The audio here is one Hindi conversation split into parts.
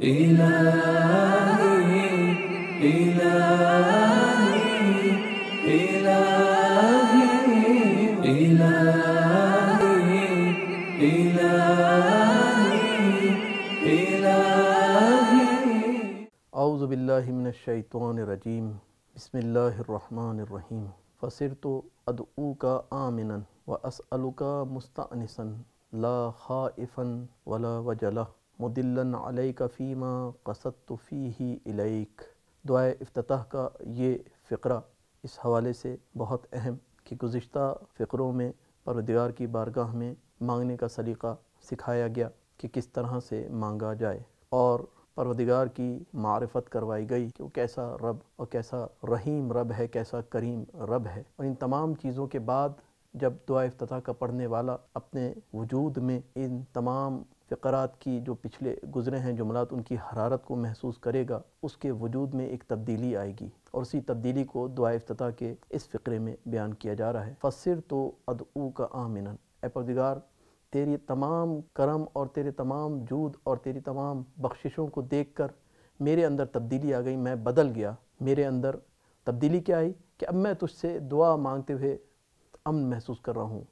إلهي إلهي إلهي إلهي إلهي إلهي أعوذ بالله من الشيطان الرجيم بسم الله الرحمن الرحيم فصرت أدعوك آمنا وأسألك مستأنسا لا خائفا ولا وجلا मुदिल्लन अलैक फ़ीमा कसत फ़ी इलैक दुआ अफ्ताह का ये फ़करा इस हवाले से बहुत अहम कि गुज्त फ़िक्रों में परदगार की बारगाह में मांगने का सलीका सिखाया गया कि किस तरह से मांगा जाए और परवदिगार की मारफत करवाई गई कि वो कैसा रब और कैसा रहीम रब है कैसा करीम रब है और इन तमाम चीज़ों के बाद जब दुआ अफ्ताह का पढ़ने वाला अपने वजूद में इन तमाम फ़क़रात की जो पिछले गुज़रे हैं जुमलात उनकी हरारत को महसूस करेगा उसके वजूद में एक तब्दीली आएगी और उसी तब्दीली को दुआ अफ्ताह के इस फ़िक्रे में बयान किया जा रहा है फसर तो अदऊ का आमिनन एपरदगार तेरी तमाम करम और तेरे तमाम जूद और तेरी तमाम बख्शिशों को देख कर मेरे अंदर तब्दीली आ गई मैं बदल गया मेरे अंदर तब्दीली क्या आई कि अब मैं तुझसे दुआ मांगते हुए अमन महसूस कर रहा हूँ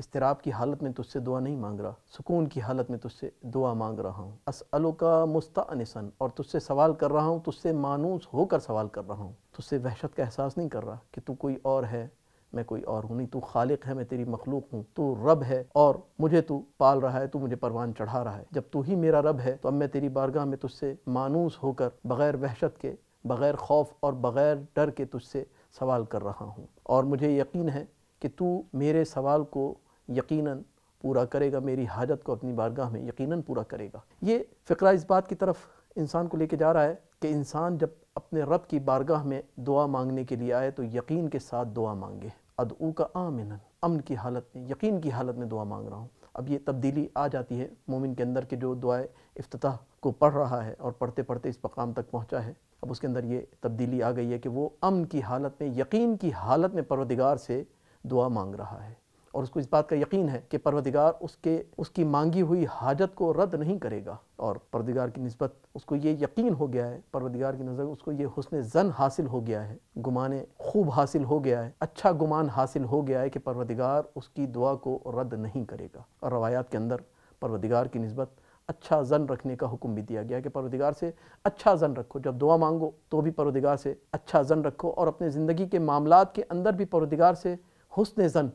इसतराब की हालत में तुझसे दुआ नहीं मांग रहा सुकून की हालत में तुझसे दुआ मांग रहा हूँ असअलो का मुस्तानसन और तुझसे सवाल कर रहा हूँ तुझसे मानूस होकर सवाल कर रहा हूँ तुझसे वहशत का एहसास नहीं कर रहा कि तू कोई और है मैं कोई और हूँ नहीं तू खालिक है मैं तेरी मखलूक हूँ तू रब है और मुझे तू पाल रहा है तू मुझे परवान चढ़ा रहा है जब तू ही मेरा रब है तो अब मैं तेरी बारगाह में तुझसे मानूस होकर बग़ैर वहशत के बग़ैर खौफ और बग़ैर डर के तुझसे सवाल कर रहा हूँ और मुझे यकीन है कि तू मेरे सवाल को यकीनन पूरा करेगा मेरी हाजत को अपनी बारगाह में यकीनन पूरा करेगा ये फ़िक्रा इस बात की तरफ इंसान को लेके जा रहा है कि इंसान जब अपने रब की बारगाह में दुआ मांगने के लिए आए तो यकीन के साथ दुआ मांगे अदऊ का आमिनन अमन की हालत में यकीन की हालत में दुआ मांग रहा हूँ अब ये तब्दीली आ जाती है मोमिन के अंदर के जो दुआ अफ्ताह को पढ़ रहा है और पढ़ते पढ़ते इस मकाम तक पहुँचा है अब उसके अंदर ये तब्दीली आ गई है कि वो अमन की हालत में यकीन की हालत में परवदिगार से दुआ मांग रहा है और उसको इस बात का यकीन है कि परवदिगार उसके उसकी मांगी हुई हाजत को रद्द नहीं करेगा और परवदिगार की नस्बत उसको ये यकीन हो गया है परवदिगार की नज़र उसको ये हसन जन हासिल हो गया है गुमान खूब हासिल हो गया है अच्छा गुमान हासिल हो गया है कि परवदिगार उसकी दुआ को रद्द नहीं करेगा और रवायात के अंदर परवदिगार की नस्बत अच्छा जन रखने का हुक्म भी दिया गया कि परवदिगार से अच्छा जन रखो जब दुआ मांगो तो भी परवदिगार से अच्छा जन रखो और अपने ज़िंदगी के मामला के अंदर भी परवदिगार से हसन जन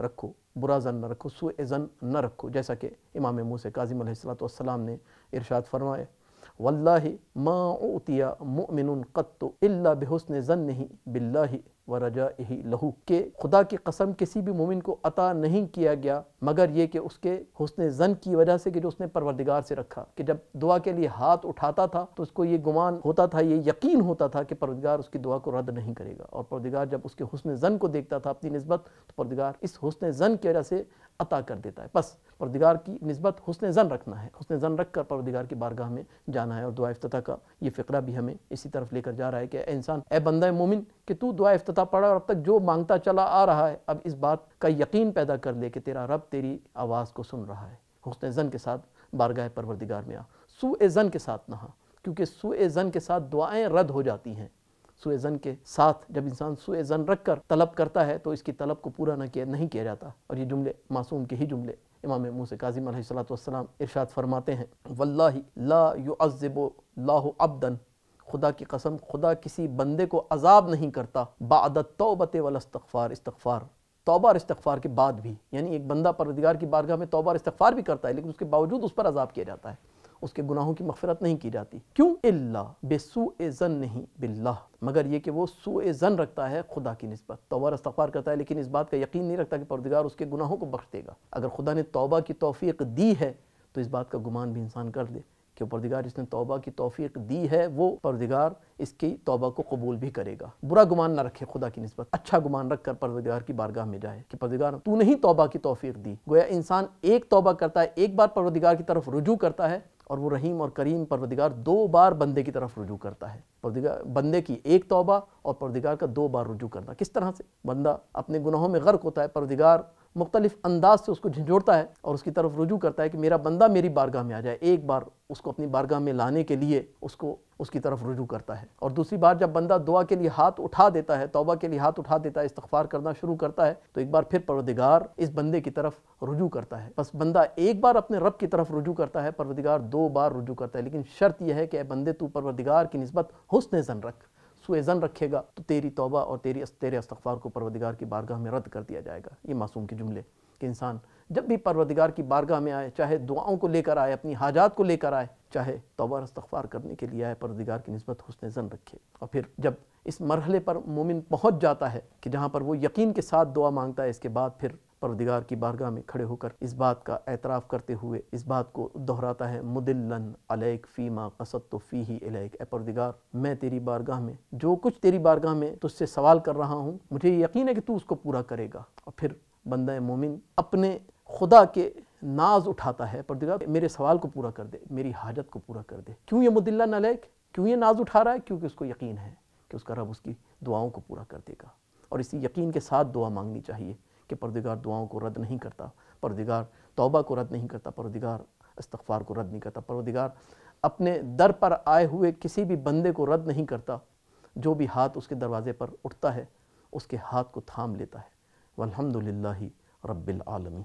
रखो बुरा जन न रखो सु जन न रखो जैसा कि इमाम मूस काजिम सलाम ने इरशाद फरमाया वल्ला माँ उतिया मोमिन कत्तो अल्ला बेहसन जन नहीं बिल्ला व रजा यही लहू के खुदा की कसम किसी भी मोमिन को अता नहीं किया गया मगर ये कि उसके हुसन जन की वजह से कि जो उसने परवरदिगार से रखा कि जब दुआ के लिए हाथ उठाता था तो उसको ये गुमान होता था ये यकीन होता था कि परवरदिगार उसकी दुआ को रद्द नहीं करेगा और परवरदिगार जब उसके हुसन जन को देखता था अपनी नस्बत तो परदिगार इस हुसन जन की वजह से अता कर देता है बस परदिगार की नस्बत हुसन ज़न रखना है हुसन ज़न रख कर परदिगार की बारगाह में जाना है और दुआ अफ्त का ये फ़िक्रा भी हमें इसी तरफ लेकर जा रहा है कि इंसान ए बंदा मोमिन कि तू दुआ अफ्त पता पड़ा और अब तक जो मांगता चला आ रहा है अब इस बात का यकीन पैदा कर ले कि तेरा रब तेरी आवाज़ को सुन रहा है हुसन ज़न के साथ बारगाह परवरदिगार में आ सुए ज़न के साथ नहा क्योंकि ए ज़न के साथ दुआएं रद्द हो जाती हैं ए ज़न के साथ जब इंसान सुए ज़न रख कर तलब करता है तो इसकी तलब को पूरा ना किया नहीं किया जाता और ये जुमले मासूम के ही जुमले इमाम मूस काजिम सलाम इरशाद फरमाते हैं वल्ला ला युअब्बो अबदन खुदा की कसम खुदा किसी बंदे को अजाब नहीं करता बदत तोबत वलस्तफ़ार इस्तफ़ार तोबा और इस्तफ़ार के बाद भी यानी एक बंदा परदगार की बारगाह में तोबा और इस्तफ़ार भी करता है लेकिन उसके बावजूद उस पर अजाब किया जाता है उसके गुनाहों की मफफरत नहीं की जाती क्यों इल्ला बेसू जन नहीं बिल्ला मगर ये कि वो ए जन रखता है खुदा की नस्बत तोबा इस्तफ़ार करता है लेकिन इस बात का यकीन नहीं रखता कि परवदिगार उसके गुनाहों को बख्श देगा अगर खुदा ने तोबा की तोफ़ी दी है तो इस बात का गुमान भी इंसान कर दे कि परदिगार जिसने तोबा की तोफ़ी दी है वो परदिगार इसकी तोबा को कबूल भी करेगा बुरा गुमान ना रखे खुदा की नस्बत अच्छा गुमान रख कर परदगार की बारगाह में जाए कि परदिगार तू नहीं तोबा की तोफ़ी दी गोया इंसान एक तोबा करता है एक बार परदिगार की तरफ रुजू करता है और वो रहीम और करीम परवदिगार दो बार बंदे की तरफ रुजू करता है बंदे की एक तोबा और परदिगार का दो बार रुजू करना किस तरह से बंदा अपने गुनाहों में गर्क होता है परदिगार मुख्तलिफ अंदाज से उसको झंझोड़ता है और उसकी तरफ रुजू करता है कि मेरा बंदा मेरी बारगाह में आ जाए एक बार उसको अपनी बारगाह में लाने के लिए उसको उसकी तरफ रुजू करता है और दूसरी बार जब बंदा दुआ के लिए हाथ उठा देता है तोबा के लिए हाथ उठा देता है इस्तफार करना शुरू करता है तो एक बार फिर परवदिगार इस बंदे की तरफ रुजू करता है बस बंदा एक बार अपने रब की तरफ रुजू करता है परवदिगार दो बार रुजू करता है लेकिन शर्त यह है कि बंदे तू परवदिगार की नस्बत हुसन जन रख ज़न रखेगा तो तेरी तोबा और तेरी तेरे अस्तफार को परवदिगार की बारगाह में रद्द कर दिया जाएगा ये मासूम के जुमले कि इंसान जब भी परवदिगार की बारगाह में आए चाहे दुआओं को लेकर आए अपनी हाजात को लेकर आए चाहे तोबा अस्तफार करने के लिए आए परवदिगार की नस्बत हुसन जन रखे और फिर जब इस मरहले पर मोमिन पहुँच जाता है कि जहाँ पर वो यकीन के साथ दुआ मांगता है इसके बाद फिर परदिगार की बारगाह में खड़े होकर इस बात का एतराफ़ करते हुए इस बात को दोहराता है मुदिल्लन अलैक फ़ीमा कसद तो फ़ी ही अलैक ए परदिगार मैं तेरी बारगाह में जो कुछ तेरी बारगाह में तुझसे सवाल कर रहा हूँ मुझे यकीन है कि तू उसको पूरा करेगा और फिर बंदा मोमिन अपने खुदा के नाज उठाता है परदिगार मेरे सवाल को पूरा कर दे मेरी हाजत को पूरा कर दे क्यों ये मुदिल्लन अलैक क्यों ये नाज उठा रहा है क्योंकि उसको यकीन है कि उसका रब उसकी दुआओं को पूरा कर देगा और इसी यकीन के साथ दुआ मांगनी चाहिए कि परदिगार दुआओं को रद्द नहीं करता परदिगार तौबा को रद्द नहीं करता परदिगार इस्तफ़ार को रद्द नहीं करता परदिगार अपने दर पर आए हुए किसी भी बंदे को रद्द नहीं करता जो भी हाथ उसके दरवाजे पर उठता है उसके हाथ को थाम लेता है वल्हम्दुलिल्लाह रब्बिल आलमीन